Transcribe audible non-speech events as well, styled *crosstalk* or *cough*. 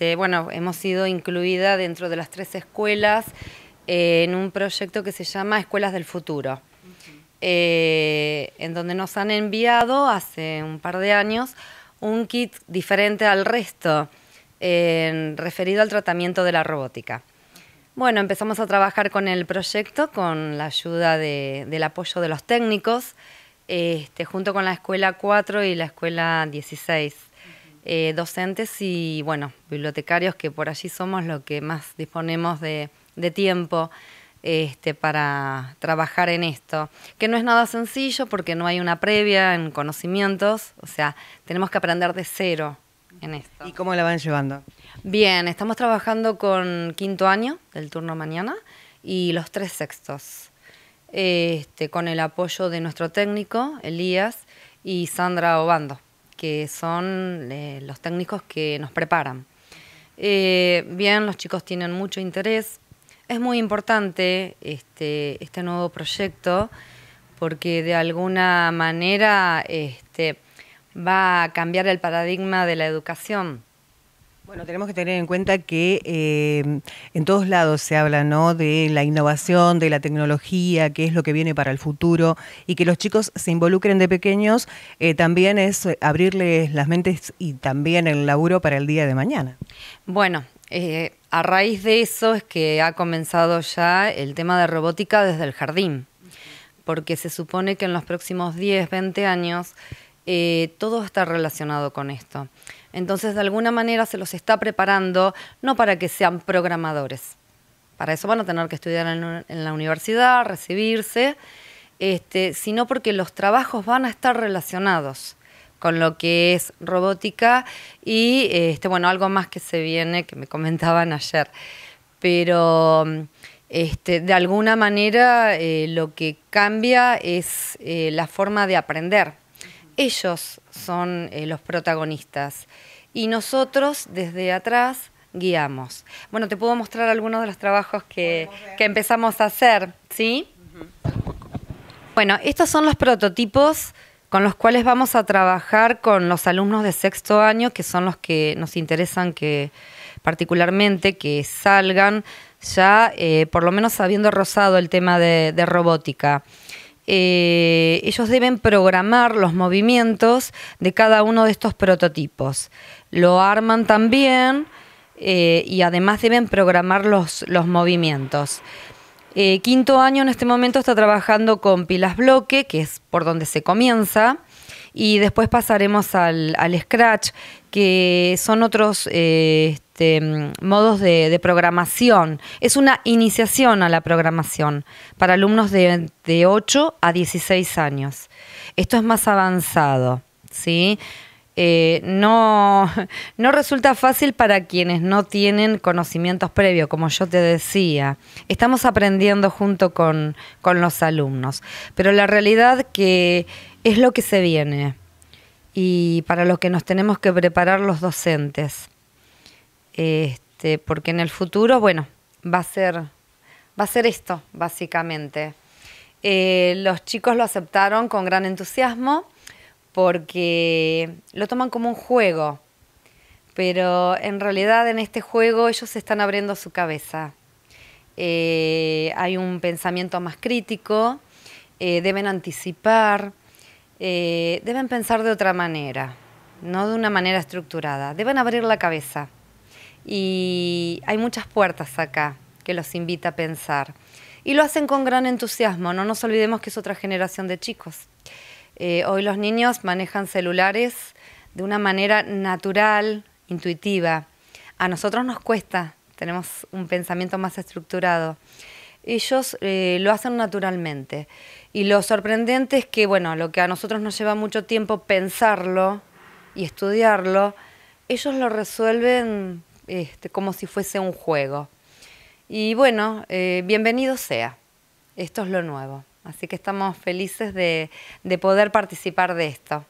Este, bueno, hemos sido incluida dentro de las tres escuelas eh, en un proyecto que se llama Escuelas del Futuro, eh, en donde nos han enviado hace un par de años un kit diferente al resto, referido al tratamiento de la robótica. Bueno, empezamos a trabajar con el proyecto con la ayuda del apoyo de los técnicos, este, junto con la Escuela 4 y la Escuela 16 eh, docentes y, bueno, bibliotecarios, que por allí somos los que más disponemos de, tiempo este, para trabajar en esto. Que no es nada sencillo porque no hay una previa en conocimientos, o sea, tenemos que aprender de cero en esto. ¿Y cómo la van llevando? Bien, estamos trabajando con quinto año del turno mañana y los tres sextos. Este, con el apoyo de nuestro técnico, Elías, y Sandra Obando que son eh, los técnicos que nos preparan. Eh, bien, los chicos tienen mucho interés. Es muy importante este, este nuevo proyecto porque de alguna manera este, va a cambiar el paradigma de la educación. Bueno, tenemos que tener en cuenta que eh, en todos lados se habla ¿no? de la innovación, de la tecnología, qué es lo que viene para el futuro y que los chicos se involucren de pequeños eh, también es eh, abrirles las mentes y también el laburo para el día de mañana. Bueno, a raíz de eso es que ha comenzado ya el tema de robótica desde el jardín, porque se supone que en los próximos 10, 20 años eh, todo está relacionado con esto. Entonces, de alguna manera se los está preparando, no para que sean programadores. Para eso van a tener que estudiar en, la universidad, recibirse, este, sino porque los trabajos van a estar relacionados con lo que es robótica y este, bueno, algo más que se viene, que me comentaban ayer. Pero este, de alguna manera eh, lo que cambia es eh, la forma de aprender ellos son eh, los protagonistas y nosotros desde atrás guiamos. Bueno, te puedo mostrar algunos de los trabajos que, empezamos a hacer, ¿sí? Bueno, estos son los prototipos con los cuales vamos a trabajar con los alumnos de sexto año, que son los que nos interesan que particularmente que salgan ya eh, por lo menos habiendo rozado el tema de robótica. Eh, ellos deben programar los movimientos de cada uno de estos prototipos. Lo arman también eh, y además deben programar los, movimientos. Eh, quinto año en este momento está trabajando con pilas bloque, que es por donde se comienza, y después pasaremos al, al Scratch, que son otros este, mm, modos de, programación. Es una iniciación a la programación para alumnos de, 8 a 16 años. Esto es más avanzado, eh, *laughs* no, resulta fácil para quienes no tienen conocimientos previos, como yo te decía. Estamos aprendiendo junto con, los alumnos, pero la realidad que es lo que se viene y para lo que nos tenemos que preparar los docentes. Este, porque en el futuro, bueno, va a ser, va a ser esto, básicamente. Eh, los chicos lo aceptaron con gran entusiasmo porque lo toman como un juego, pero en realidad en este juego ellos están abriendo su cabeza. Eh, hay un pensamiento más crítico, eh, deben anticipar, deben pensar de otra manera, no de una manera estructurada, deben abrir la cabeza y hay muchas puertas acá que los invita a pensar. Y lo hacen con gran entusiasmo, no nos olvidemos que es otra generación de chicos. Eh, hoy los niños manejan celulares de una manera natural, intuitiva. A nosotros nos cuesta, tenemos un pensamiento más estructurado. Ellos eh, lo hacen naturalmente. Y lo sorprendente es que, bueno, lo que a nosotros nos lleva mucho tiempo pensarlo y estudiarlo, ellos lo resuelven este, como si fuese un juego. Y bueno, eh, bienvenido sea. Esto es lo nuevo. Así que estamos felices de, de poder participar de esto.